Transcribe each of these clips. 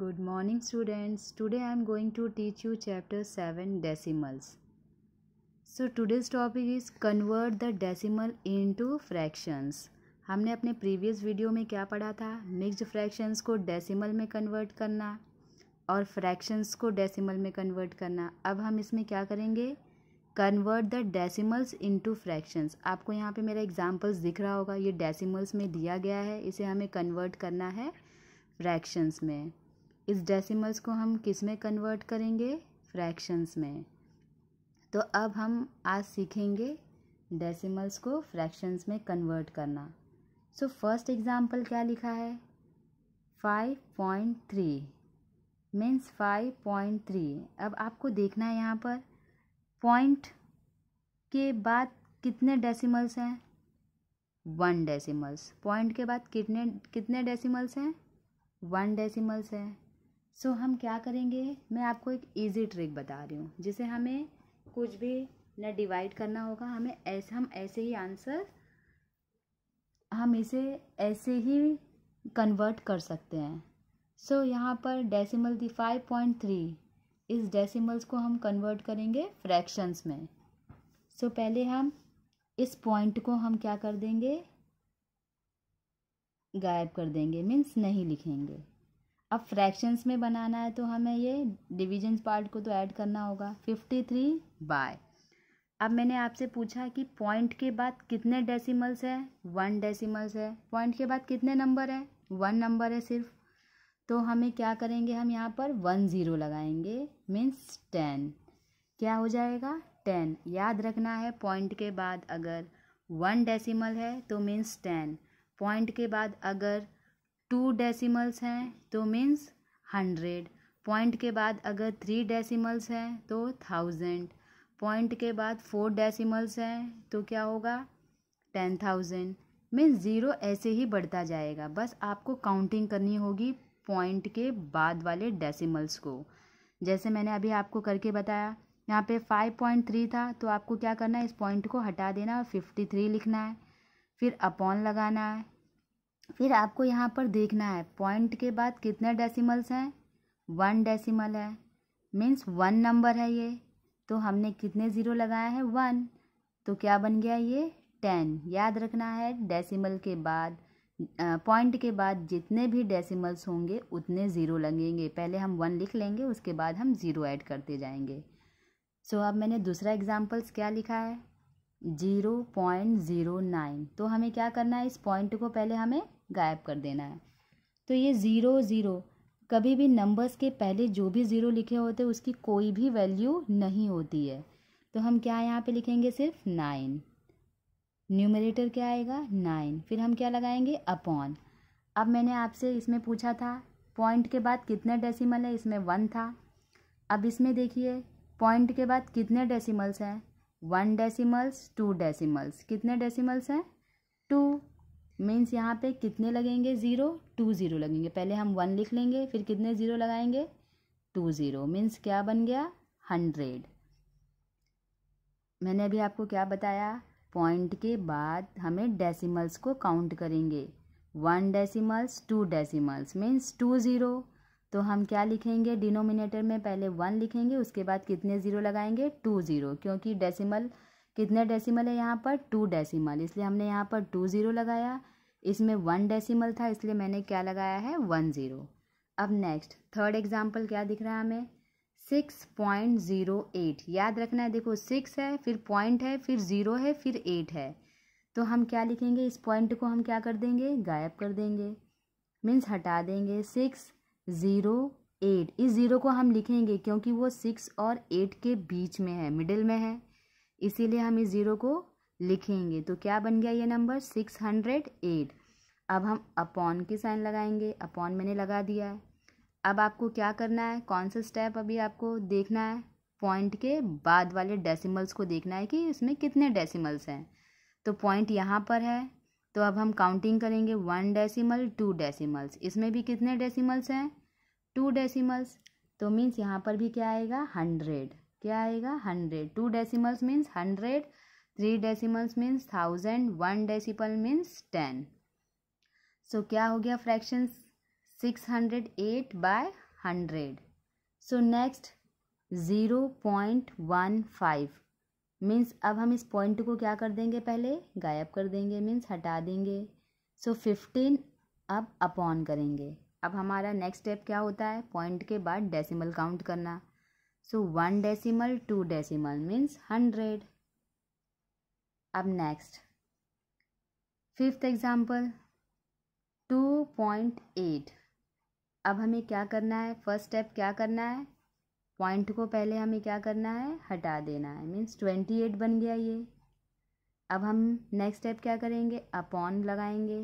good morning students today i am going to teach you chapter 7 decimals so today's topic is convert the decimal into fractions हमने अपने previous video में क्या पढ़ा था mixed fractions को decimal में convert करना और फ्रैक्शंस को डेसिमल में कन्वर्ट करना अब हम इसमें क्या करेंगे convert the decimals into fractions आपको यहाँ पे मेरा एग्जांपल्स दिख रहा होगा ये डेसिमल्स में दिया गया है इसे हमें कन्वर्ट करना है फ्रैक्शंस में इस डेसिमल्स को हम किस में कन्वर्ट करेंगे फ्रैक्शंस में तो अब हम आज सीखेंगे डेसिमल्स को फ्रैक्शंस में कन्वर्ट करना सो फर्स्ट एग्ज़ाम्पल क्या लिखा है five point three means five point three अब आपको देखना है यहाँ पर पॉइंट के बाद कितने डेसिमल्स हैं वन डेसिमल्स पॉइंट के बाद कितने कितने डेसिमल्स हैं वन डेसिमल्स हैं सो so, हम क्या करेंगे मैं आपको एक इजी ट्रिक बता रही हूँ जिसे हमें कुछ भी न डिवाइड करना होगा हमें ऐसे हम ऐसे ही आंसर हम इसे ऐसे ही कन्वर्ट कर सकते हैं सो so, यहाँ पर डेसिमल थी फाइव पॉइंट थ्री इस डेसिमल्स को हम कन्वर्ट करेंगे फ्रैक्शंस में सो so, पहले हम इस पॉइंट को हम क्या कर देंगे गायब कर देंगे मीन्स नहीं लिखेंगे अब फ्रैक्शंस में बनाना है तो हमें ये डिविजन्स पार्ट को तो ऐड करना होगा फिफ्टी थ्री बाय अब मैंने आपसे पूछा कि पॉइंट के बाद कितने डेसिमल्स है वन डेसिमल्स है पॉइंट के बाद कितने नंबर है वन नंबर है सिर्फ तो हमें क्या करेंगे हम यहाँ पर वन ज़ीरो लगाएंगे मीन्स टेन क्या हो जाएगा टेन याद रखना है पॉइंट के बाद अगर वन डेसिमल है तो मीन्स टेन पॉइंट के बाद अगर टू डेसिमल्स हैं तो मीन्स हंड्रेड पॉइंट के बाद अगर थ्री डेसिमल्स हैं तो थाउजेंड पॉइंट के बाद फोर डेसिमल्स हैं तो क्या होगा टेन थाउजेंड मीन्स ज़ीरो ऐसे ही बढ़ता जाएगा बस आपको काउंटिंग करनी होगी पॉइंट के बाद वाले डेसिमल्स को जैसे मैंने अभी आपको करके बताया यहाँ पे फाइव पॉइंट थ्री था तो आपको क्या करना है इस पॉइंट को हटा देना और फिफ्टी थ्री लिखना है फिर अपॉन लगाना है फिर आपको यहाँ पर देखना है पॉइंट के बाद कितने डेसिमल्स हैं वन डेसिमल है मीन्स वन नंबर है ये तो हमने कितने ज़ीरो लगाए हैं वन तो क्या बन गया ये टेन याद रखना है डेसिमल के बाद पॉइंट के बाद जितने भी डेसिमल्स होंगे उतने ज़ीरो लगेंगे पहले हम वन लिख लेंगे उसके बाद हम ज़ीरो ऐड करते जाएंगे सो so, अब मैंने दूसरा एग्जाम्पल्स क्या लिखा है ज़ीरो पॉइंट ज़ीरो नाइन तो हमें क्या करना है इस पॉइंट को पहले हमें गायब कर देना है तो ये ज़ीरो ज़ीरो कभी भी नंबर्स के पहले जो भी ज़ीरो लिखे होते हैं उसकी कोई भी वैल्यू नहीं होती है तो हम क्या यहाँ पे लिखेंगे सिर्फ नाइन न्यूमरेटर क्या आएगा नाइन फिर हम क्या लगाएंगे अपॉन अब मैंने आपसे इसमें पूछा था पॉइंट के बाद कितने डेसिमल है इसमें वन था अब इसमें देखिए पॉइंट के बाद कितने डेसिमल्स हैं वन डेसिमल्स टू डेसिमल्स कितने डेसिमल्स हैं टू मीन्स यहाँ पे कितने लगेंगे ज़ीरो टू ज़ीरो लगेंगे पहले हम वन लिख लेंगे फिर कितने ज़ीरो लगाएंगे टू ज़ीरो मीन्स क्या बन गया हंड्रेड मैंने अभी आपको क्या बताया पॉइंट के बाद हमें डेसिमल्स को काउंट करेंगे one decimals two decimals means two zero तो हम क्या लिखेंगे डिनोमिनेटर में पहले वन लिखेंगे उसके बाद कितने ज़ीरो लगाएंगे टू ज़ीरो क्योंकि डेसिमल कितने डेसिमल है यहाँ पर टू डेसिमल इसलिए हमने यहाँ पर टू ज़ीरो लगाया इसमें वन डेसिमल था इसलिए मैंने क्या लगाया है वन ज़ीरो अब नेक्स्ट थर्ड एग्जाम्पल क्या दिख रहा है हमें सिक्स पॉइंट ज़ीरो एट याद रखना है देखो सिक्स है फिर पॉइंट है फिर ज़ीरो है फिर एट है तो हम क्या लिखेंगे इस पॉइंट को हम क्या कर देंगे गायब कर देंगे मीन्स हटा देंगे सिक्स ज़ीरो एट इस ज़ीरो को हम लिखेंगे क्योंकि वो सिक्स और एट के बीच में है मिडिल में है इसीलिए हम इस ज़ीरो को लिखेंगे तो क्या बन गया ये नंबर सिक्स हंड्रेड एट अब हम अपॉन की साइन लगाएंगे अपॉन मैंने लगा दिया है अब आपको क्या करना है कौन सा स्टेप अभी आपको देखना है पॉइंट के बाद वाले डेसिमल्स को देखना है कि इसमें कितने डेसिमल्स हैं तो पॉइंट यहाँ पर है तो अब हम काउंटिंग करेंगे वन डेसिमल टू डेसिमल्स इसमें भी कितने डेसिमल्स हैं टू डेसिमल्स तो मीन्स यहाँ पर भी क्या आएगा हंड्रेड क्या आएगा hundred two decimals means hundred three decimals means thousand one decimal means ten so क्या हो गया fraction six hundred eight by hundred so next zero point one five means अब हम इस पॉइंट को क्या कर देंगे पहले गायब कर देंगे मीन्स हटा देंगे सो फिफ्टीन अब अपॉन करेंगे अब हमारा नेक्स्ट स्टेप क्या होता है पॉइंट के बाद डेसिमल काउंट करना so one decimal two decimal means hundred अब next fifth example two point eight अब हमें क्या करना है फर्स्ट स्टेप क्या करना है पॉइंट को पहले हमें क्या करना है हटा देना है मीन्स ट्वेंटी एट बन गया ये अब हम नेक्स्ट स्टेप क्या करेंगे अपॉन लगाएंगे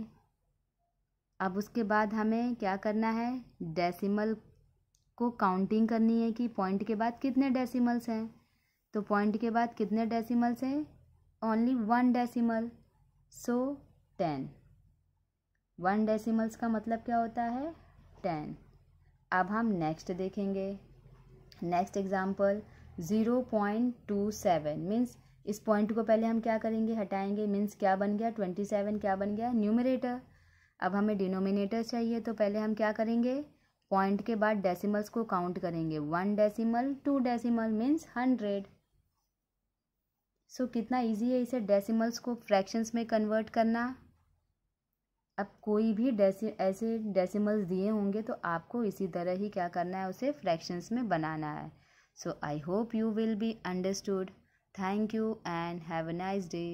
अब उसके बाद हमें क्या करना है डेसिमल को काउंटिंग करनी है कि पॉइंट के बाद कितने डेसिमल्स हैं तो पॉइंट के बाद कितने डेसिमल्स हैं only one decimal so ten one decimals का मतलब क्या होता है टेन अब हम नेक्स्ट देखेंगे next example zero point two seven means इस पॉइंट को पहले हम क्या करेंगे हटाएंगे मीन्स क्या बन गया ट्वेंटी सेवन क्या बन गया न्यूमिरेटर अब हमें डिनोमिनेटर चाहिए तो पहले हम क्या करेंगे पॉइंट के बाद डेसिमल्स को काउंट करेंगे one decimal two decimal means hundred so कितना ईजी है इसे डेसिमल्स को फ्रैक्शंस में कन्वर्ट करना अब कोई भी डेसी ऐसे डेसिमल्स दिए होंगे तो आपको इसी तरह ही क्या करना है उसे फ्रैक्शंस में बनाना है so I hope you will be understood thank you and have a nice day